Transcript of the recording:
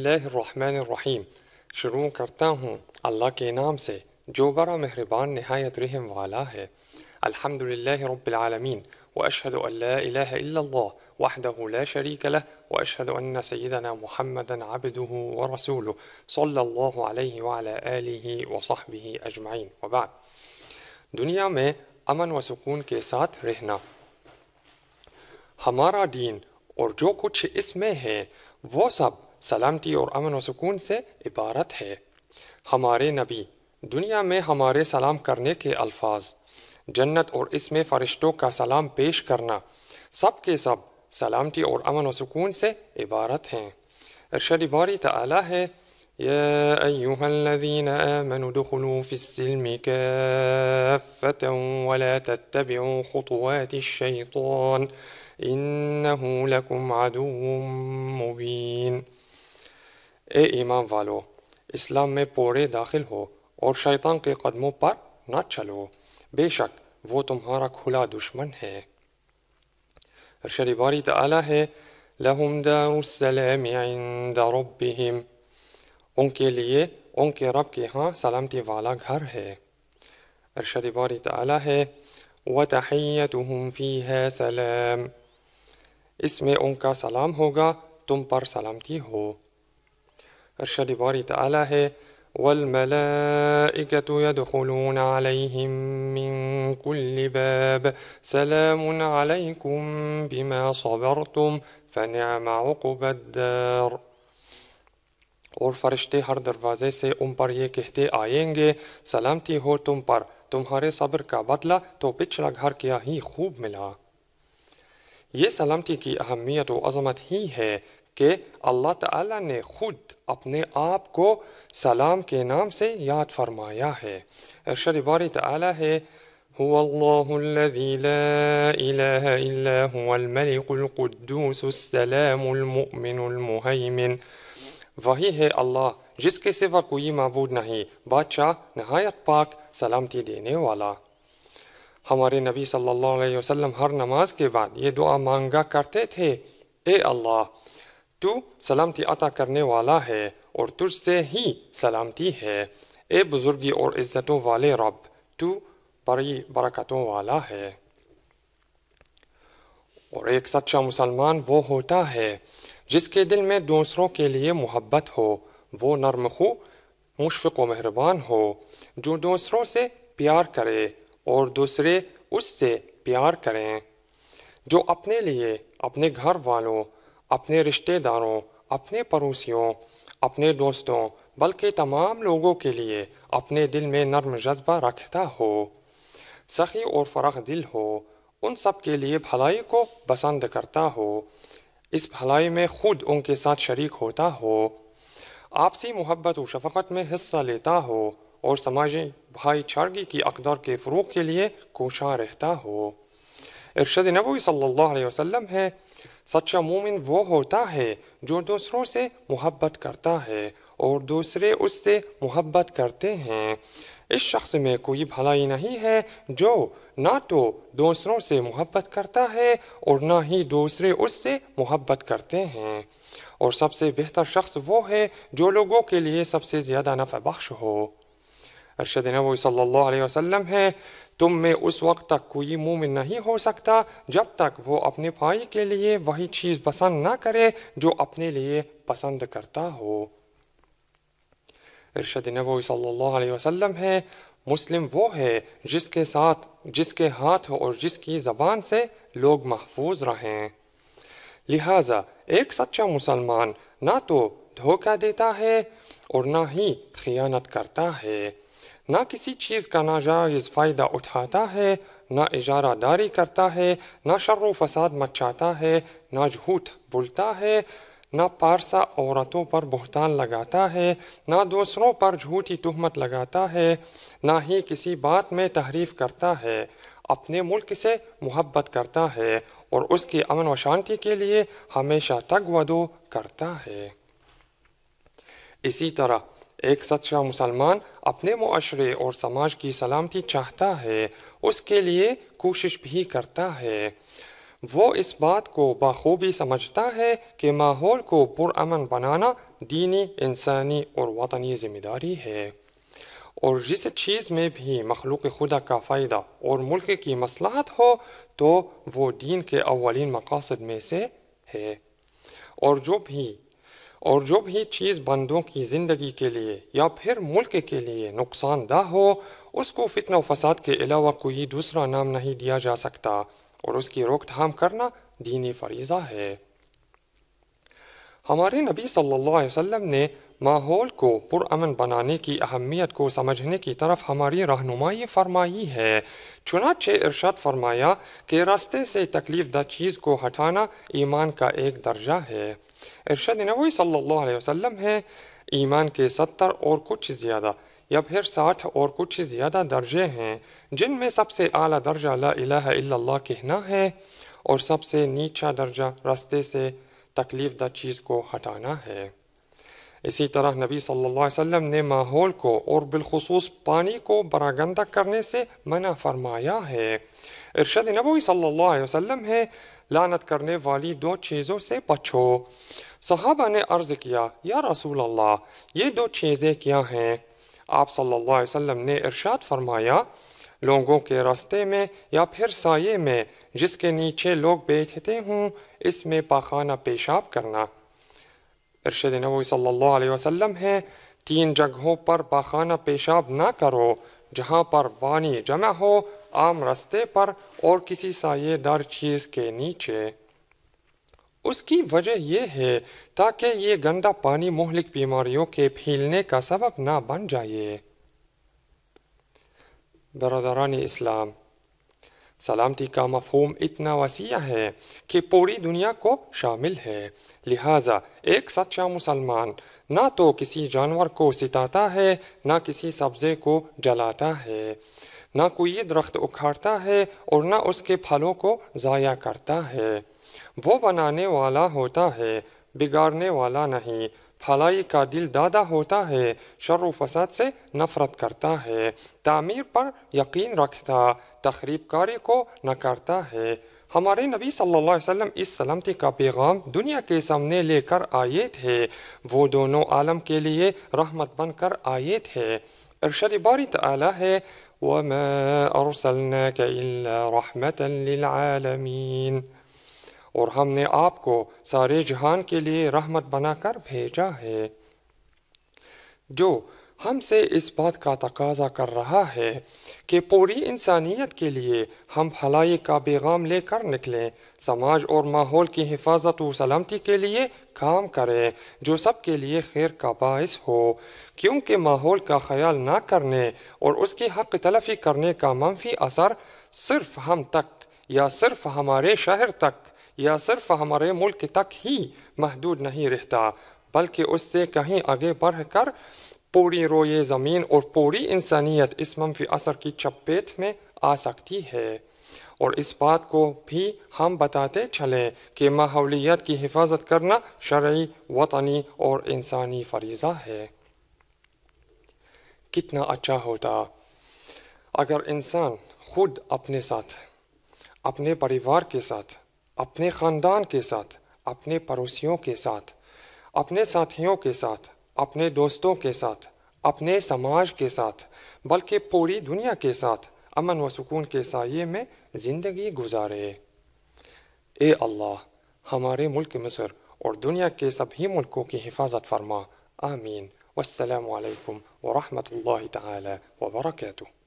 الله الرحمن الرحیم شروع کرتا ہوں اللہ کے نام سے جو برا مہربان نہایت رحم والا ہے الحمد لله رب العالمين وأشهد أن لا إله إلا الله وحده لا شريك له وأشهد أن سيدنا محمدا عبده ورسوله صلى الله عليه وعلى آله وصحبه أجمعين وبعد دنیا میں امن و سکون کے ساتھ رہنا ہمارا دین اور جو کچھ اس میں ہے وہ سب سلامتی اور امن و سکون سے عبارت ہے ہمارے نبی دنیا میں ہمارے سلام کرنے کے الفاظ جنت اور اس میں فرشتوں کا سلام پیش کرنا سب کے سب سلامتی اور امن و سکون سے عبارت ہیں ارشد باری تعالی ہے یا ایوہا الذین آمنوا دخلوا فی السلم کافتا ولا تتبعوا خطوات الشیطان انہو لکم عدو مبین اے ایمان والو اسلام میں پورے داخل ہو اور شیطان کے قدموں پر نہ چلو بے شک وہ تمہارا کھلا دشمن ہے ارشد باری ہے لہم دار السلام عند ربهم ان ان کے کے لیے رب کے ہاں سلامتی والا گھر ہے ارشد باری تعالی ہے وَتَحِيَّتُهُمْ فِيهَا سلام اس میں ان کا سلام ہوگا تم پر سلامتی ہو ارشاد باري تعالى هي والملائكة يدخلون عليهم من كل باب سلام عليكم بما صبرتم فنعم عقب الدار اور فرشتے ہر دروازے سے ان پر یہ کہتے آئیں گے سلامتی ہو تم پر تمہارے صبر کا بدلہ تو پچھلا گھر کیا ہی خوب ملا یہ سلامتی کی اہمیت و عظمت ہی ہے کہ اللہ تعالیٰ نے خود اپنے آپ کو سلام کے نام سے یاد فرمایا ہے ہے ارشد باری تعالیٰ هو هو الله الذي لا إله إلا الملك القدوس السلام المؤمن المهيمن جس کے سوا کوئی معبود نہیں بادشاہ نہایت پاک سلامتی دینے والا ہمارے نبی صلی اللہ علیہ وسلم ہر نماز کے بعد یہ دعا مانگا کرتے تھے اے اللہ تو سلامتی عطا کرنے والا ہے اور تجھ سے ہی سلامتی ہے اے بزرگی اور عزتوں والے رب تو برکتوں والا ہے اور ایک سچا مسلمان وہ ہوتا ہے جس کے دل میں دوسروں کے لیے محبت ہو وہ نرم خو مشفق و مہربان ہو جو دوسروں سے پیار کرے اور دوسرے اس سے پیار کریں جو اپنے لیے اپنے گھر والوں اپنے رشتے داروں اپنے پڑوسیوں اپنے دوستوں بلکہ تمام لوگوں کے لیے اپنے دل میں نرم جذبہ رکھتا ہو سخی اور فرق دل ہو ان سب کے لیے بھلائی کو پسند کرتا ہو اس بھلائی میں خود ان کے ساتھ شریک ہوتا ہو آپسی محبت و شفقت میں حصہ لیتا ہو اور سماجی بھائی چارگی کی اقدار کے فروغ کے لیے کوشاں رہتا ہو ارشد نبوی صلی اللہ علیہ وسلم ہے سچا مومن وہ ہوتا ہے جو دوسروں سے محبت کرتا ہے اور دوسرے اس سے محبت کرتے ہیں اس شخص میں کوئی بھلائی نہیں ہے جو نہ تو دوسروں سے محبت کرتا ہے اور نہ ہی دوسرے اس سے محبت کرتے ہیں اور سب سے بہتر شخص وہ ہے جو لوگوں کے لیے سب سے زیادہ نفع بخش ہو ارشد نبوی صلی اللہ علیہ وسلم ہے تم میں اس وقت تک کوئی مومن نہیں ہو سکتا جب تک وہ اپنے کے لیے وہی چیز پسند نہ کرے جو اپنے لیے پسند کرتا ہو ارشد نبوی صلی اللہ علیہ وسلم ہے مسلم وہ ہے جس کے ساتھ جس کے ہاتھ اور جس کی زبان سے لوگ محفوظ رہیں لہٰذا ایک سچا مسلمان نہ تو دھوکہ دیتا ہے اور نہ ہی خیانت کرتا ہے نہ کسی چیز کا ناجائز فائدہ اٹھاتا ہے نہ اجارہ داری کرتا ہے نہ شر و فساد مچاتا ہے نہ جھوٹ بلتا ہے نہ پارسا عورتوں پر بہتان لگاتا ہے نہ دوسروں پر جھوٹی تہمت لگاتا ہے نہ ہی کسی بات میں تحریف کرتا ہے اپنے ملک سے محبت کرتا ہے اور اس کی امن و شانتی کے لیے ہمیشہ تگ ودو کرتا ہے اسی طرح ایک سچا مسلمان اپنے معاشرے اور سماج کی سلامتی چاہتا ہے اس کے لیے کوشش بھی کرتا ہے وہ اس بات کو بخوبی سمجھتا ہے کہ ماحول کو پرامن بنانا دینی انسانی اور وطنی ذمہ داری ہے اور جس چیز میں بھی مخلوق خدا کا فائدہ اور ملک کی مسلحت ہو تو وہ دین کے اولین مقاصد میں سے ہے اور جو بھی اور جو بھی چیز بندوں کی زندگی کے لیے یا پھر ملک کے لیے نقصان دہ ہو اس کو فتنہ و فساد کے علاوہ کوئی دوسرا نام نہیں دیا جا سکتا اور اس کی روک تھام کرنا دینی فریضہ ہے ہمارے نبی صلی اللہ علیہ وسلم نے ماحول کو پرامن بنانے کی اہمیت کو سمجھنے کی طرف ہماری رہنمائی فرمائی ہے چنانچہ ارشاد فرمایا کہ راستے سے تکلیف دہ چیز کو ہٹانا ایمان کا ایک درجہ ہے ارشاد نبوی صلی اللہ علیہ وسلم ہے ایمان کے ستر اور کچھ زیادہ یا پھر ساٹھ اور کچھ زیادہ درجے ہیں جن میں سب سے اعلیٰ درجہ لا الہ الا اللہ کہنا ہے اور سب سے نیچا درجہ رستے سے تکلیف دہ چیز کو ہٹانا ہے اسی طرح نبی صلی اللہ علیہ وسلم نے ماحول کو اور بالخصوص پانی کو براگندہ کرنے سے منع فرمایا ہے ارشاد نبوی صلی اللہ علیہ وسلم ہے لانت کرنے والی دو چیزوں سے صحابہ نے عرض کیا یا رسول اللہ یہ دو چیزیں کیا ہیں آپ صلی اللہ علیہ وسلم نے ارشاد فرمایا لوگوں کے رستے میں یا پھر سائے میں جس کے نیچے لوگ بیٹھتے ہوں اس میں پاخانہ پیشاب کرنا ارشد نبوی صلی اللہ علیہ وسلم ہیں تین جگہوں پر پاخانہ پیشاب نہ کرو جہاں پر بانی جمع ہو عام رستے پر اور کسی سائے دار چیز کے نیچے اس کی وجہ یہ ہے تاکہ یہ گندا پانی مہلک بیماریوں کے پھیلنے کا سبب نہ بن جائے برادران اسلام سلامتی کا مفہوم اتنا وسیع ہے کہ پوری دنیا کو شامل ہے لہذا ایک سچا مسلمان نہ تو کسی جانور کو ستاتا ہے نہ کسی سبزے کو جلاتا ہے نہ کوئی درخت اکھاڑتا ہے اور نہ اس کے پھلوں کو ضائع کرتا ہے وہ بنانے والا ہوتا ہے بگاڑنے والا نہیں پھلائی کا دل دادا ہوتا ہے شر و فساد سے نفرت کرتا ہے تعمیر پر یقین رکھتا تخریب کاری کو نہ کرتا ہے ہمارے نبی صلی اللہ علیہ وسلم اس سلامتی کا پیغام دنیا کے سامنے لے کر آئے تھے وہ دونوں عالم کے لیے رحمت بن کر آئے تھے ارشد باری تعالی ہے وما ارسلناك الا رحمة للعالمين اور ہم نے آپ کو سارے جہان کے لیے رحمت بنا کر بھیجا ہے جو ہم سے اس بات کا تقاضا کر رہا ہے کہ پوری انسانیت کے لیے ہم بھلائی کا پیغام لے کر نکلیں سماج اور ماحول کی حفاظت و سلامتی کے لیے کام کریں جو سب کے لیے خیر کا باعث ہو کیونکہ ماحول کا خیال نہ کرنے اور اس کی حق تلفی کرنے کا منفی اثر صرف ہم تک یا صرف ہمارے شہر تک یا صرف ہمارے ملک تک ہی محدود نہیں رہتا بلکہ اس سے کہیں آگے بڑھ کر پوری روئے زمین اور پوری انسانیت اس منفی اثر کی چپیٹ میں آ سکتی ہے اور اس بات کو بھی ہم بتاتے چلیں کہ ماحولیات کی حفاظت کرنا شرعی وطنی اور انسانی فریضہ ہے کتنا اچھا ہوتا اگر انسان خود اپنے ساتھ اپنے پریوار کے ساتھ اپنے خاندان کے ساتھ اپنے پڑوسیوں کے ساتھ اپنے ساتھیوں کے ساتھ اپنے دوستوں کے ساتھ اپنے سماج کے ساتھ بلکہ پوری دنیا کے ساتھ امن و سکون کے سائے میں زندگی گزارے اے اللہ ہمارے ملک مصر اور دنیا کے سبھی ملکوں کی حفاظت فرما آمین والسلام علیکم ورحمۃ اللہ تعالی وبرکاتہ